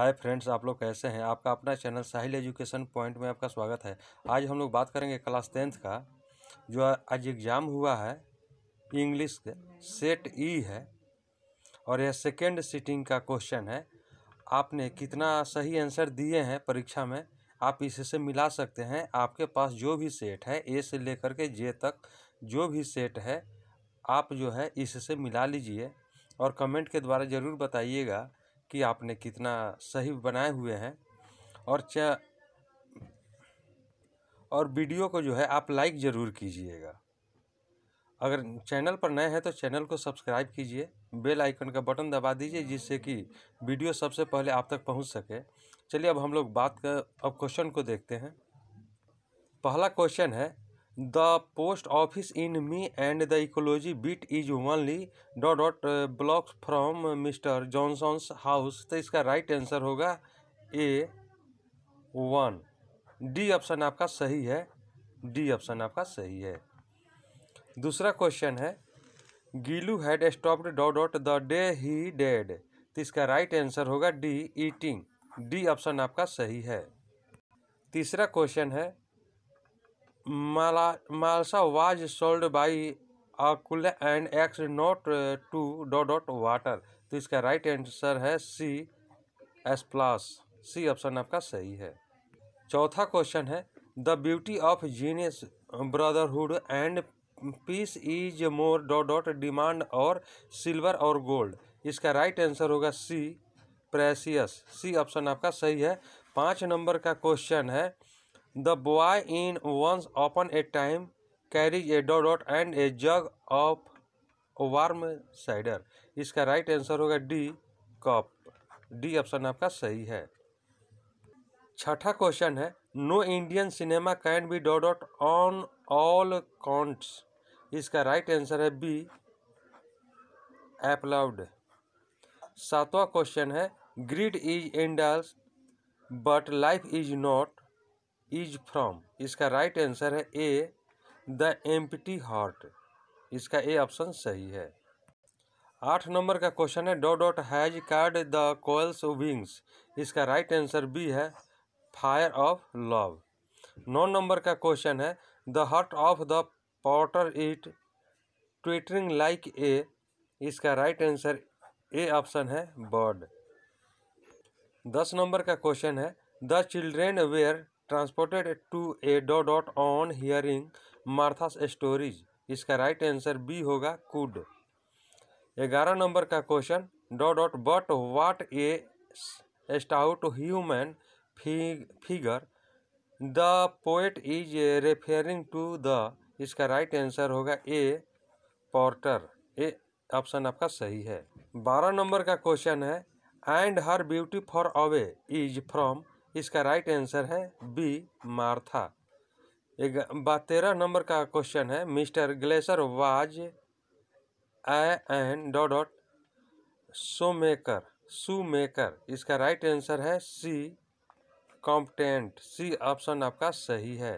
Hi friends आप लोग कैसे हैं आपका अपना चैनल साहिल एजुकेशन पॉइंट में आपका स्वागत है आज हम लोग बात करेंगे क्लास टेंथ का जो आज एग्ज़ाम हुआ है इंग्लिश के सेट ई है और यह सेकेंड सीटिंग का क्वेश्चन है आपने कितना सही आंसर दिए हैं परीक्षा में आप इससे मिला सकते हैं आपके पास जो भी सेट है ए से लेकर के जे तक जो भी सेट है आप जो है इससे मिला लीजिए और कमेंट के द्वारा ज़रूर बताइएगा कि आपने कितना सही बनाए हुए हैं और च और वीडियो को जो है आप लाइक ज़रूर कीजिएगा अगर चैनल पर नए हैं तो चैनल को सब्सक्राइब कीजिए बेल आइकन का बटन दबा दीजिए जिससे कि वीडियो सबसे पहले आप तक पहुंच सके चलिए अब हम लोग बात कर अब क्वेश्चन को देखते हैं पहला क्वेश्चन है the post office in me and the ecology beat is only dot dot block from mister Johnson's house तो इसका राइट आंसर होगा ए वन डी ऑप्शन आपका सही है डी ऑप्शन आपका सही है दूसरा क्वेश्चन है गीलू had stopped dot dot the day he dead तो इसका राइट आंसर होगा डी ईटिंग डी ऑप्शन आपका सही है तीसरा क्वेश्चन है Mala was sold sold by कुल and X not to dot dot water तो इसका राइट आंसर है C S plus C option आपका सही है चौथा क्वेश्चन है the beauty of genius brotherhood and peace is more dot dot demand और सिल्वर और गोल्ड इसका राइट आंसर होगा सी प्रेसियस सी ऑप्शन आपका सही है पाँच नंबर का क्वेश्चन है the boy in once upon a time carries a dot dot and a jug of warm cider इसका राइट आंसर होगा डी कप डी ऑप्शन आपका सही है छठा क्वेश्चन है no Indian cinema can be dot dot on all counts इसका right answer है B applaud सातवां क्वेश्चन है greed is endless but life is not is from इसका राइट right आंसर है ए द एम्पटी हार्ट इसका A option सही है आठ नंबर का क्वेश्चन है dot dot has card the koels wings इसका राइट right आंसर बी है फायर ऑफ लव नौ नंबर का क्वेश्चन है the heart of the potter it twittering like a इसका right right answer A option है bird दस number का question है the children were transported to a dot dot on hearing Martha's stories इसका right answer B होगा could ग्यारह number का question डॉ dot but what a stout human figure the poet is referring to the इसका right answer होगा A Porter A option आपका सही है बारह नंबर का क्वेश्चन है and her beauty for away is from इसका राइट आंसर है बी मार्था एक तेरह नंबर का क्वेश्चन है Mr Gessler was and dot dot shoemaker maker इसका राइट आंसर है सी कॉम्पटेंट सी ऑप्शन आपका सही है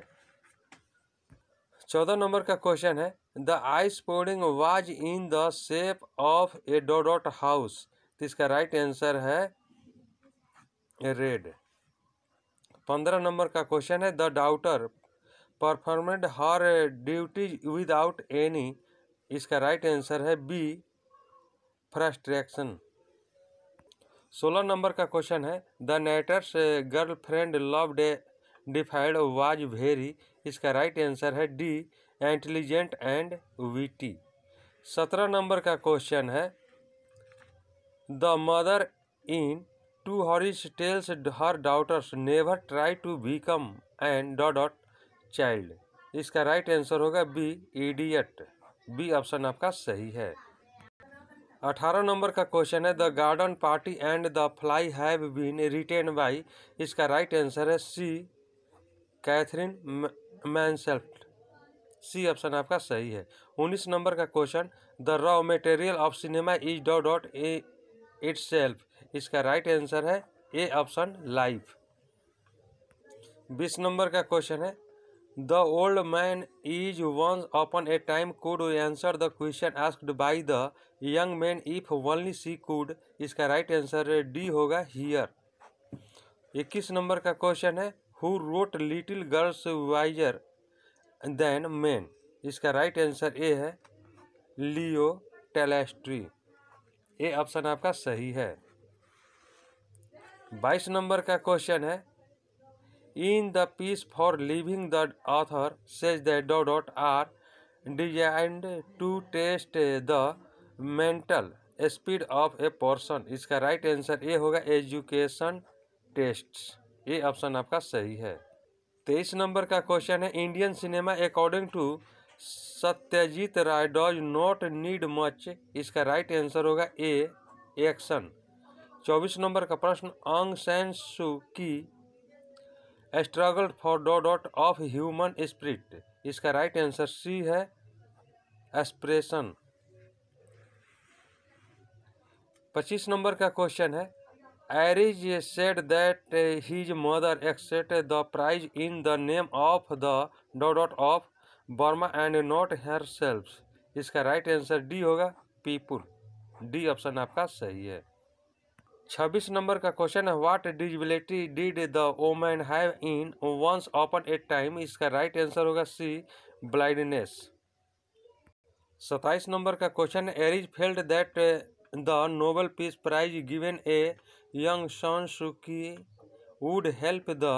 चौदह नंबर का क्वेश्चन है the ice pudding was in the shape of a dot dot house तो इसका राइट आंसर है रेड पंद्रह नंबर का क्वेश्चन है the daughter performed her duty without any इसका राइट आंसर है बी फ्रस्ट्रेक्शन सोलह नंबर का क्वेश्चन है the narrator's girlfriend love day defied was very इसका राइट आंसर है डी इंटेलिजेंट एंड वीटी सत्रह नंबर का क्वेश्चन है the mother in to tales her daughters never try to be come and dot dot child इसका right answer होगा B idiot B option आपका सही है अठारह नंबर का क्वेश्चन है the garden party and the fly have been written by इसका right answer है सी कैथरीन मैनसेल्ट सी ऑप्शन आपका सही है उन्नीस नंबर का question the raw material of cinema is dot dot a itself इसका राइट आंसर है ए ऑप्शन लाइफ बीस नंबर का क्वेश्चन है the old man is once upon a time could answer the question asked by the young man if only she could इसका right answer D होगा here इक्कीस number का question है who wrote little girls wiser than man इसका right answer ए है Leo टेलेस्ट्री ए option आपका सही है बाईस नंबर का क्वेश्चन है in the piece for living the author says the dot dot are designed to test the mental speed of a person इसका right answer A होगा एजुकेशन टेस्ट ये ऑप्शन आपका सही है तेईस नंबर का क्वेश्चन है Indian cinema according to Satyajit Ray does not need much इसका राइट आंसर होगा ए एक्शन चौबीस नंबर का प्रश्न आंग San Suu Kyi struggle for dot dot of human spirit इसका राइट आंसर सी है एस्प्रेशन पच्चीस नंबर का क्वेश्चन है Aris said that his mother accept the prize in the name of the dot dot of Burma and not herself इसका right answer D होगा people D option आपका सही है छब्बीस नंबर का क्वेश्चन है what disability did the woman have in once upon a time इसका right answer होगा सी ब्लाइंडनेस सत्ताईस नंबर का क्वेश्चन है Aris felt that the Nobel peace prize given a Aung San Suu Kyi would help the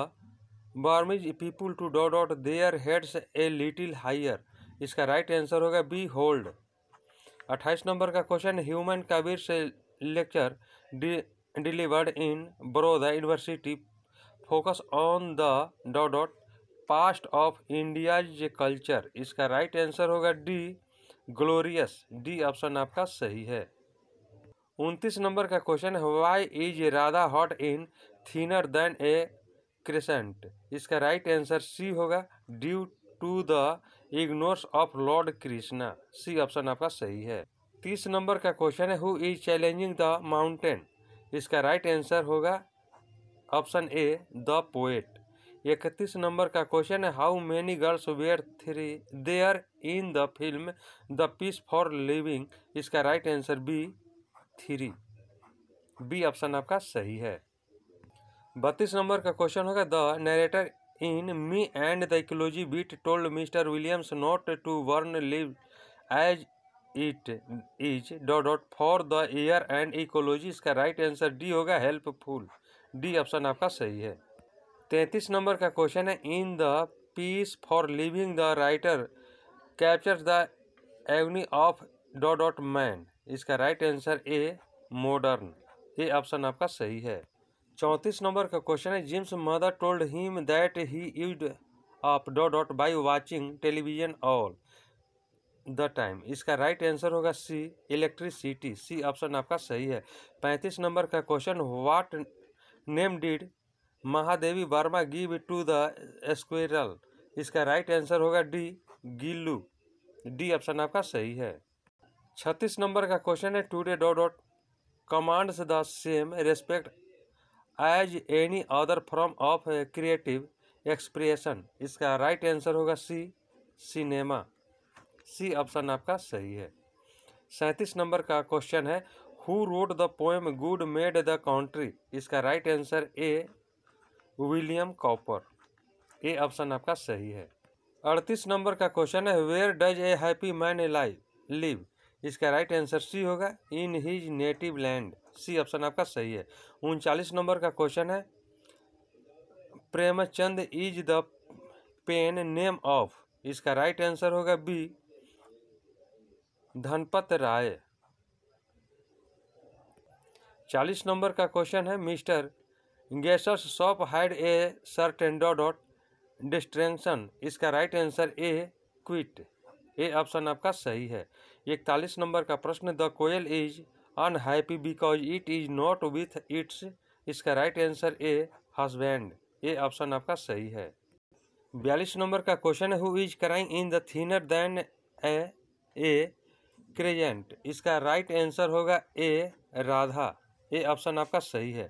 Burmese people to dot dot their heads a little higher इसका right answer होगा B hold अट्ठाईस number का question Humayun Kabir से lecture delivered in Baroda University focus on the dot dot past of India's culture. Culture इसका right answer होगा D glorious D option आपका सही है उनतीस नंबर का क्वेश्चन है why is Radha hot in thinner than a crescent इसका right answer C होगा due to the ignores of lord Krishna C option आपका सही है तीस नंबर का क्वेश्चन है who is challenging the mountain इसका राइट आंसर होगा ऑप्शन ए द पोएट इकतीस नंबर का क्वेश्चन है how many girls were three there in the film the piece for living इसका right answer B three B option आपका सही है बत्तीस नंबर का क्वेश्चन होगा the narrator in me and the ecology bit told Mr Williams not to burn leaves as it is dot dot for the air and ecology इसका right answer D होगा helpful D option आपका सही है तैंतीस number का question है in the piece for living the writer capture the agony of dot dot man इसका right answer A modern ये ऑप्शन आपका सही है चौंतीस नंबर का क्वेश्चन है Jim's mother told him that he you'd up dot dot by watching television all the time इसका right answer होगा सी इलेक्ट्रिसिटी सी ऑप्शन आपका सही है पैंतीस नंबर का question what name did Mahadevi Verma give to the squirrel इसका right answer होगा D Gillu D option आपका सही है छत्तीस नंबर का क्वेश्चन है today dot dot commands the same respect as any other form of creative expression इसका राइट आंसर होगा सी सिनेमा सी ऑप्शन आपका सही है सैंतीस नंबर का क्वेश्चन है who wrote the poem God made the country इसका right answer A William Cowper A option आपका सही है अड़तीस नंबर का क्वेश्चन है where does a happy man a live live इसका राइट आंसर सी होगा in his native land C option आपका सही है उनचालीस नंबर का क्वेश्चन है Premchand is the pen name of इसका राइट आंसर होगा बी धनपत राय चालीस नंबर का क्वेश्चन है Mr Gessler's shop had a certain dot dot distinction इसका right answer A quiet A option आपका सही है इकतालीस नंबर का प्रश्न the koel is unhappy because it is not with its इसका right answer A husband A option आपका सही है बयालीस नंबर का क्वेश्चन है who is crying in the thinner than a a crescent इसका राइट आंसर होगा ए राधा ये ऑप्शन आपका सही है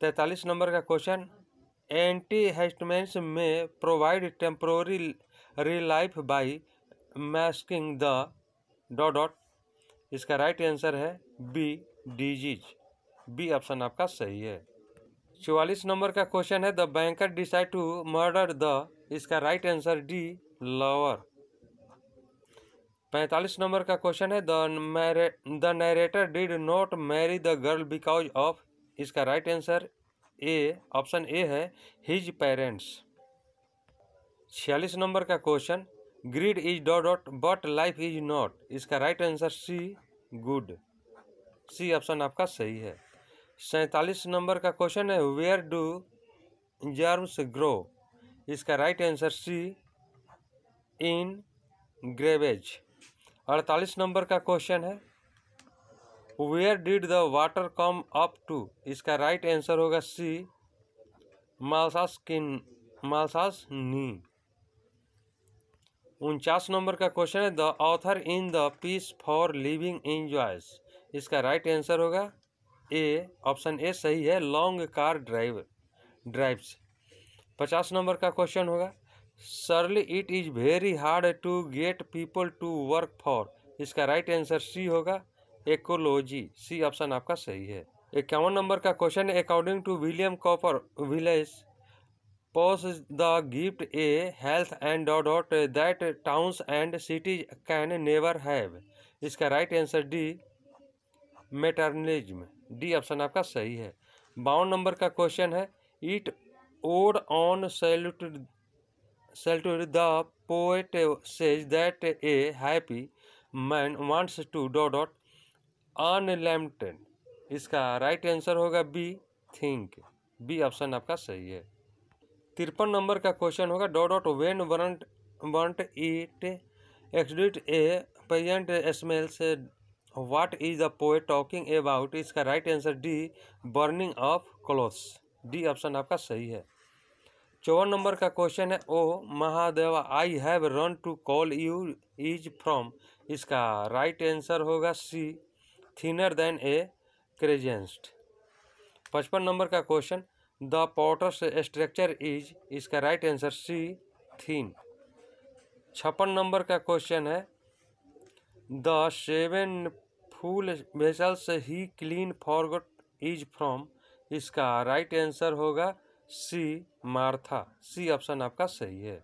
तैंतालीस नंबर का क्वेश्चन एंटी हेस्टमेंट्स में provide temporary relief by masking the dot dot इसका राइट आंसर है बी डिजीज बी ऑप्शन आपका सही है चौवालीस नंबर का क्वेश्चन है the banker decide to murder the इसका राइट आंसर डी लवर पैंतालीस नंबर का क्वेश्चन है the narrator did not marry the girl because of इसका right answer A option A है हिज पेरेंट्स छियालीस नंबर का question greed is dot dot but life is not इसका right answer C good C option आपका सही है सैंतालीस number का क्वेश्चन है वेयर डू जर्म्स ग्रो इसका right answer C in graves अड़तालीस नंबर का क्वेश्चन है where did the water come up to इसका राइट आंसर होगा सी मालसास किन मालसास नी उनचास नंबर का क्वेश्चन है the author in the piece for living in joys इसका राइट आंसर होगा ए ऑप्शन ए सही है लॉन्ग कार ड्राइव ड्राइव्स पचास नंबर का क्वेश्चन होगा surely it is very hard to get people to work for इसका right answer C होगा ecology सी option आपका सही है इक्यावन नंबर का क्वेश्चन है according to William Cowper village pose the gift a health and dot that towns and cities can never have इसका right answer D मेटर्निज्म डी ऑप्शन आपका सही है बावन नंबर का क्वेश्चन है it ode on salute Saltire, the poet says that a happy man wants to dot dot unlimited. इसका right answer होगा बी थिंक बी ऑप्शन आपका सही है तिरपन नंबर का क्वेश्चन होगा dot dot when warrant want it excited a pageant से what is the poet talking about इसका right answer D burning of clothes D option आपका सही है चौवन नंबर का क्वेश्चन है ओ Mahadeva I have run to call you is from इसका राइट आंसर होगा C thinner than a crescent पचपन नंबर का question the potter's structure is इसका राइट आंसर सी थीन छप्पन नंबर का क्वेश्चन है the seven full vessels he clean forgot is from इसका right answer होगा सी मार्था सी option आपका सही है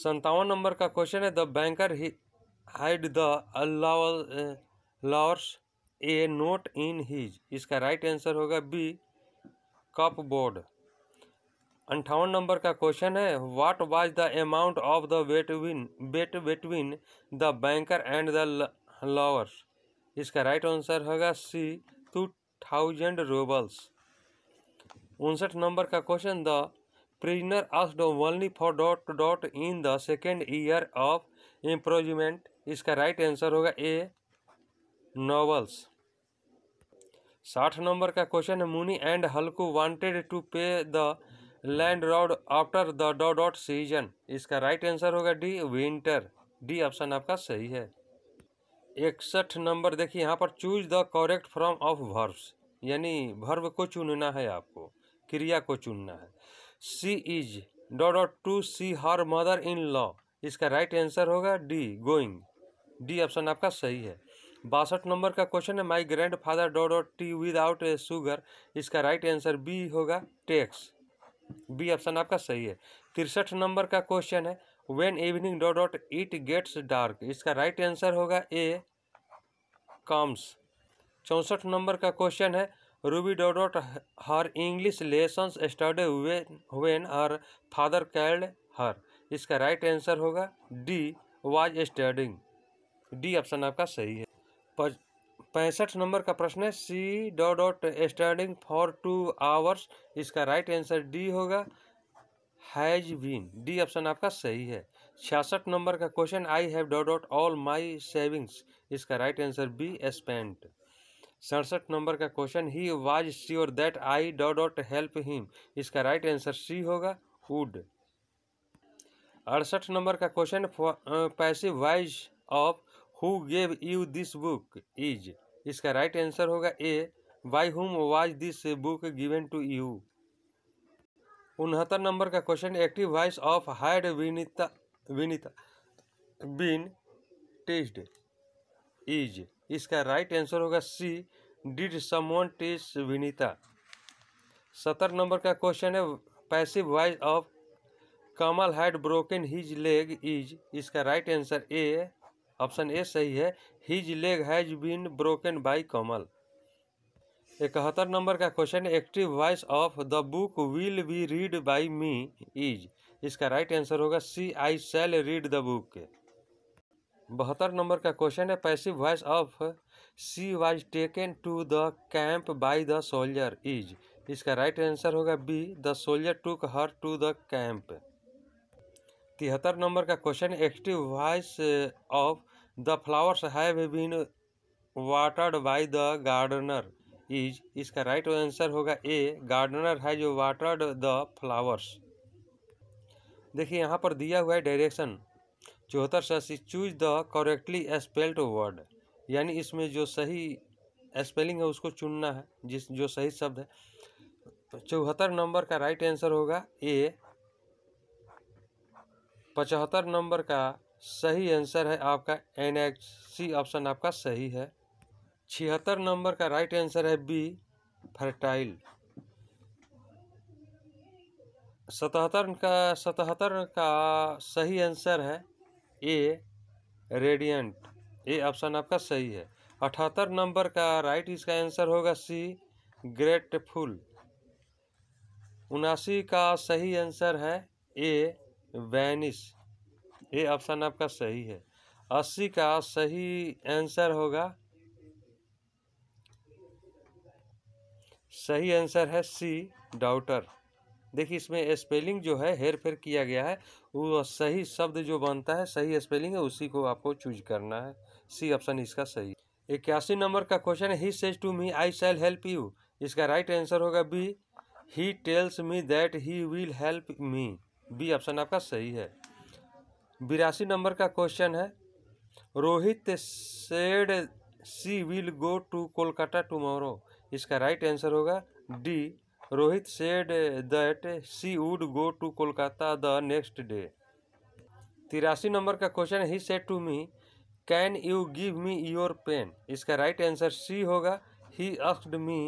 संतावन नंबर का क्वेश्चन है the banker he hide the lawyers a note in his इसका राइट आंसर होगा बी कप बोर्ड अंठावन नंबर का क्वेश्चन है what was the amount of the between bet between the banker and the lawyers इसका right answer होगा C two thousand roubles उनसठ number का question the prisoner asked only for dot dot in the second year of imprisonment इसका right answer होगा ए novels साठ number का question है Munni and Halku wanted to pay the land rod after the dot dot season इसका right answer होगा D winter D option आपका सही है इकसठ नंबर देखिए यहाँ पर choose the correct form of verbs यानी भर्व को चुनना है आपको क्रिया को चुनना है she is dot dot to see her mother in law इसका राइट आंसर होगा डी गोइंग डी ऑप्शन आपका सही है बासठ नंबर का क्वेश्चन है my grandfather dot dot tea without a sugar इसका राइट आंसर बी होगा टेक्स बी ऑप्शन आपका सही है तिरसठ नंबर का क्वेश्चन है when evening dot dot it gets dark इसका राइट आंसर होगा ए कॉम्स चौंसठ नंबर का क्वेश्चन है Ruby Dodot, dot her English lesson when, when her father called her इसका राइट आंसर होगा D was studying D option आपका सही है पैंसठ नंबर का प्रश्न है she dot dot studying for two hours इसका राइट आंसर डी होगा हैज बीन डी ऑप्शन आपका सही है छियासठ नंबर का question I have dot dot all my savings इसका राइट आंसर बी स्पेंट सड़सठ नंबर का question he was sure that I dot dot help him इसका राइट आंसर सी होगा वुड अड़सठ नंबर का question passive wise of who gave you this book is इसका right answer होगा A by whom was this book given to you उनहत्तर number का question active voice of had Vinita Vinita been tested is इसका right answer होगा C did समोन टेस विनीता सत्तर number का question है passive voice of Kamal had broken his leg is इसका right answer A option A सही है his leg has been broken by Kamal इकहत्तर नंबर का question active voice of the book will be read by me is इसका right answer होगा C I shall read the book बहत्तर number का question है passive voice of she was taken to the camp by the soldier is इसका right answer होगा B the soldier took her to the camp तिहत्तर number का question active voice of the flowers have been watered by the gardener is इसका right answer होगा A gardener has watered the flowers देखिए यहाँ पर दिया हुआ है डायरेक्शन चौहत्तर शासी choose the correctly spelled word यानी इसमें जो सही स्पेलिंग है उसको चुनना है जिस जो सही शब्द है तो चौहत्तर नंबर का राइट आंसर होगा ए पचहत्तर नंबर का सही आंसर है आपका एन एच सी ऑप्शन आपका सही है छिहत्तर नंबर का राइट आंसर है बी फर्टाइल सतहत्तर का सतहत्तर का सही आंसर है ए रेडियंट ए ऑप्शन आपका सही है अठहत्तर नंबर का राइट इसका आंसर होगा सी ग्रेटफुल उनासी का सही आंसर है ए वैनिस ए ऑप्शन आपका सही है अस्सी का सही आंसर होगा सही आंसर है सी डाउटर देखिए इसमें स्पेलिंग जो है हेर फेर किया गया है वो सही शब्द जो बनता है सही स्पेलिंग है उसी को आपको चूज करना है सी ऑप्शन इसका सही इक्यासी नंबर का क्वेश्चन है he says to me I shall help you इसका राइट आंसर होगा B he tells me that he will help me B option आपका सही है बिरासी नंबर का क्वेश्चन है Rohit said she will go to Kolkata tomorrow इसका राइट आंसर होगा D Rohit said that she would go to Kolkata the next day तिरासी number का question he said to me can you give me your pen इसका right answer C होगा he asked me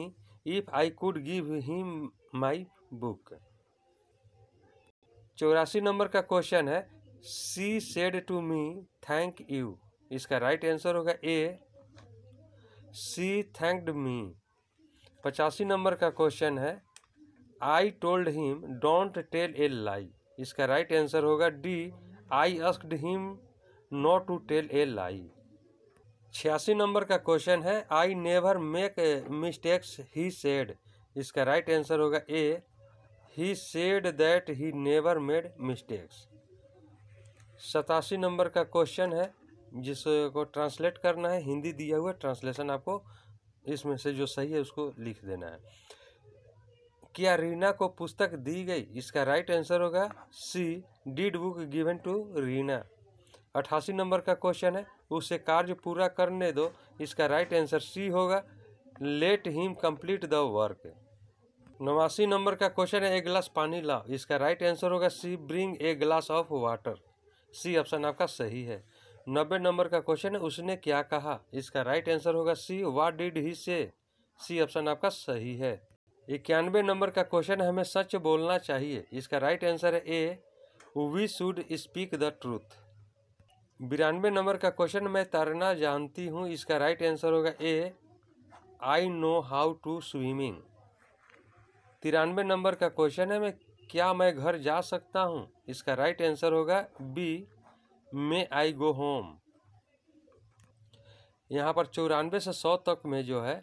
if I could give he my book चौरासी number का question है she said to me thank you इसका right answer होगा A C thanked मी पचासी number का question है I told him don't tell a lie इसका right answer होगा D I asked him not to tell a lie छियासी number का question है I never make mistakes he said इसका right answer होगा A he said that he never made mistakes सतासी number का question है जिसको ट्रांसलेट करना है हिंदी दिया हुआ ट्रांसलेशन आपको इसमें से जो सही है उसको लिख देना है क्या रीना को पुस्तक दी गई इसका राइट आंसर होगा C did book given to Reena अट्ठासी नंबर का क्वेश्चन है उसे कार्य पूरा करने दो इसका राइट आंसर सी होगा let him complete the work नवासी नंबर का क्वेश्चन है एक गिलास पानी लाओ इसका राइट आंसर होगा सी ब्रिंग ए गिलास ऑफ वाटर सी ऑप्शन आपका सही है नब्बे नंबर का क्वेश्चन है उसने क्या कहा इसका राइट आंसर होगा सी वाट डिड ही से सी ऑप्शन आपका सही है इक्यानवे नंबर का क्वेश्चन हमें सच बोलना चाहिए इसका राइट आंसर है A we should speak the truth बिरानवे नंबर का क्वेश्चन मैं तैरना जानती हूँ इसका राइट आंसर होगा A I know how to swimming तिरानवे नंबर का क्वेश्चन है मैं क्या मैं घर जा सकता हूँ इसका राइट आंसर होगा B may I go home यहाँ पर चौरानवे से सौ तक में जो है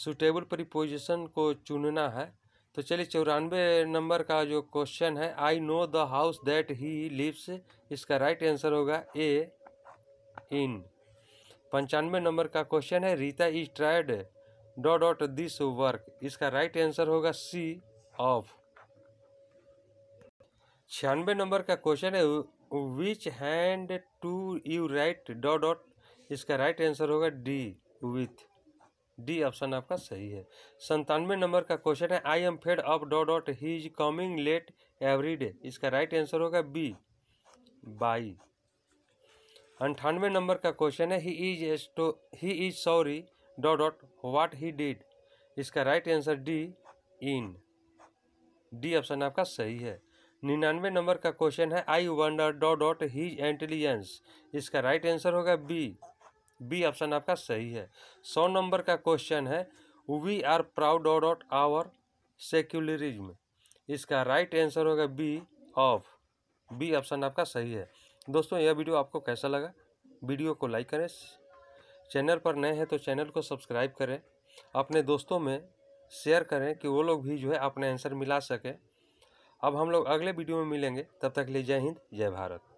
सुटेबल प्रीपोजिशन को चुनना है तो चलिए चौरानवे नंबर का जो क्वेश्चन है I know the house that he lives इसका राइट आंसर होगा ए इन पंचानवे नंबर का क्वेश्चन है Rita is tried dot dot this work इसका राइट आंसर होगा सी ऑफ छियानवे नंबर का क्वेश्चन है which hand do you write dot dot इसका राइट आंसर होगा डी विथ डी ऑप्शन आपका सही है संतानवे नंबर का क्वेश्चन है I am fed up dot dot he is coming late every day इसका राइट आंसर होगा बी बाई अंठानवे नंबर का क्वेश्चन है he is stow he is sorry dot dot what he did इसका right answer D in D option आपका सही है निन्यानवे नंबर का क्वेश्चन है I wonder dot dot his intelligence इसका राइट आंसर होगा बी बी ऑप्शन आपका सही है सौ नंबर का क्वेश्चन है we are proud of our secularism इसका राइट आंसर होगा बी ऑफ बी ऑप्शन आपका सही है दोस्तों यह वीडियो आपको कैसा लगा वीडियो को लाइक करें चैनल पर नए हैं तो चैनल को सब्सक्राइब करें अपने दोस्तों में शेयर करें कि वो लोग भी जो है अपने आंसर मिला सकें अब हम लोग अगले वीडियो में मिलेंगे तब तक के लिए जय हिंद जय भारत